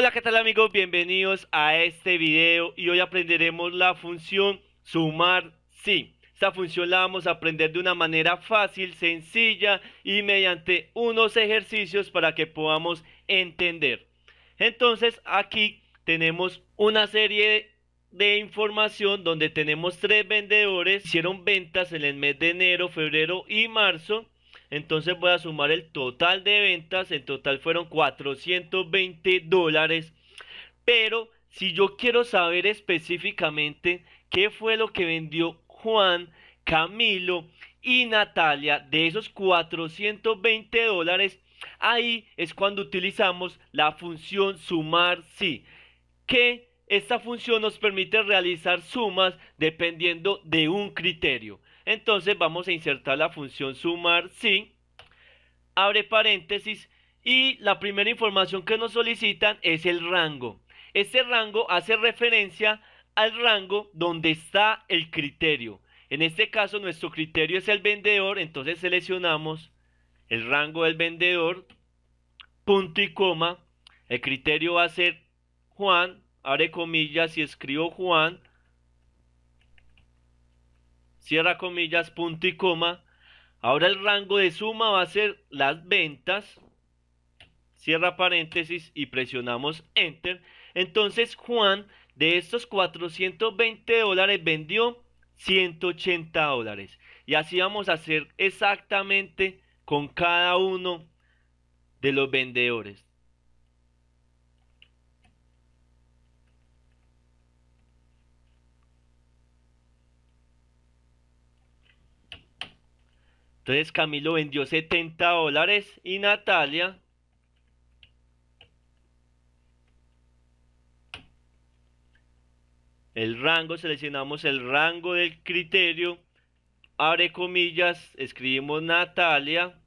Hola, ¿qué tal amigos? Bienvenidos a este video y hoy aprenderemos la función sumar si Esta función la vamos a aprender de una manera fácil, sencilla y mediante unos ejercicios para que podamos entender. Entonces aquí tenemos una serie de información donde tenemos tres vendedores, hicieron ventas en el mes de enero, febrero y marzo entonces voy a sumar el total de ventas. En total fueron 420 dólares. Pero si yo quiero saber específicamente qué fue lo que vendió Juan, Camilo y Natalia de esos 420 dólares, ahí es cuando utilizamos la función sumar sí. Esta función nos permite realizar sumas dependiendo de un criterio. Entonces vamos a insertar la función sumar sí, abre paréntesis y la primera información que nos solicitan es el rango. Este rango hace referencia al rango donde está el criterio. En este caso nuestro criterio es el vendedor, entonces seleccionamos el rango del vendedor, punto y coma, el criterio va a ser Juan, abre comillas y escribo Juan, cierra comillas, punto y coma. Ahora el rango de suma va a ser las ventas, cierra paréntesis y presionamos Enter. Entonces Juan de estos 420 dólares vendió 180 dólares. Y así vamos a hacer exactamente con cada uno de los vendedores. Entonces Camilo vendió 70 dólares y Natalia el rango, seleccionamos el rango del criterio, abre comillas, escribimos Natalia,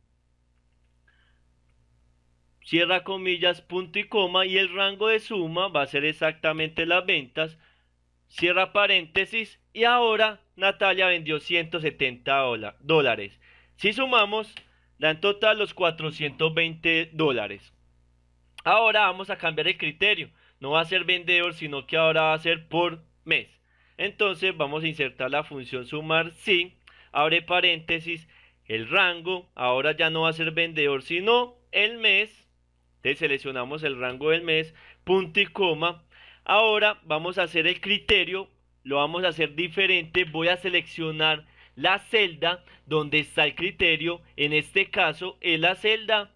cierra comillas, punto y coma, y el rango de suma va a ser exactamente las ventas, cierra paréntesis, y ahora Natalia vendió 170 dólares. Si sumamos, dan total los 420 dólares. Ahora vamos a cambiar el criterio. No va a ser vendedor, sino que ahora va a ser por mes. Entonces vamos a insertar la función sumar si abre paréntesis, el rango, ahora ya no va a ser vendedor, sino el mes. Entonces seleccionamos el rango del mes, punto y coma. Ahora vamos a hacer el criterio, lo vamos a hacer diferente, voy a seleccionar la celda donde está el criterio, en este caso es la celda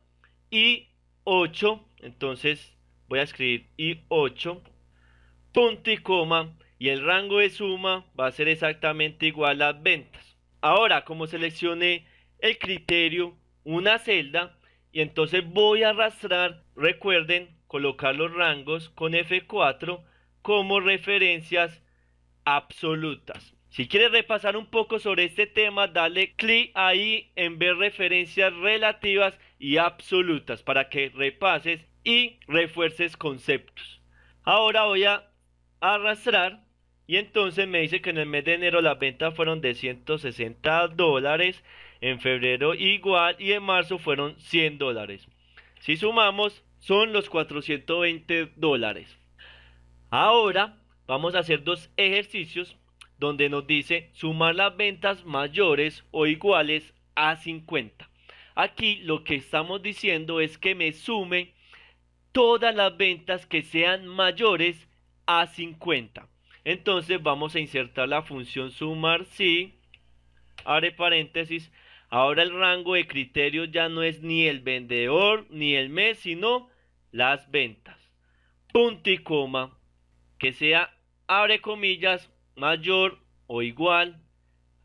I8, entonces voy a escribir I8, punto y coma, y el rango de suma va a ser exactamente igual a ventas. Ahora, como seleccioné el criterio, una celda, y entonces voy a arrastrar, recuerden, colocar los rangos con F4 como referencias absolutas. Si quieres repasar un poco sobre este tema, dale clic ahí en ver referencias relativas y absolutas para que repases y refuerces conceptos. Ahora voy a arrastrar y entonces me dice que en el mes de enero las ventas fueron de 160 dólares, en febrero igual y en marzo fueron 100 dólares. Si sumamos son los 420 dólares. Ahora vamos a hacer dos ejercicios donde nos dice sumar las ventas mayores o iguales a 50. Aquí lo que estamos diciendo es que me sume todas las ventas que sean mayores a 50. Entonces vamos a insertar la función sumar si, abre paréntesis, ahora el rango de criterio ya no es ni el vendedor ni el mes, sino las ventas. Punto y coma, que sea, abre comillas, mayor o igual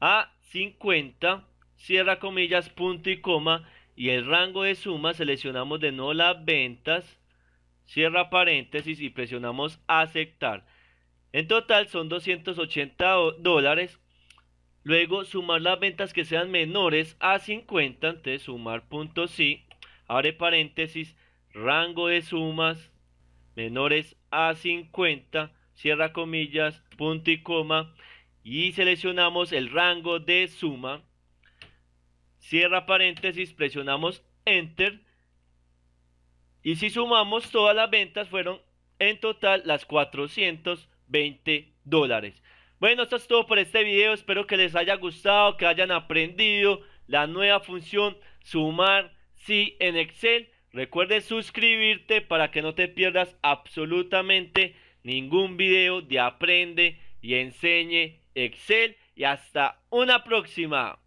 a 50, cierra comillas, punto y coma, y el rango de suma seleccionamos de nuevo las ventas, cierra paréntesis y presionamos aceptar. En total son 280 dólares. Luego sumar las ventas que sean menores a 50, entonces sumar punto sí, abre paréntesis, rango de sumas menores a 50, cierra comillas, punto y coma, y seleccionamos el rango de suma, cierra paréntesis, presionamos Enter, y si sumamos, todas las ventas fueron en total las 420 dólares. Bueno, esto es todo por este video. Espero que les haya gustado, que hayan aprendido la nueva función sumar si en Excel. Recuerde suscribirte para que no te pierdas absolutamente ningún video de aprende y enseñe Excel y hasta una próxima.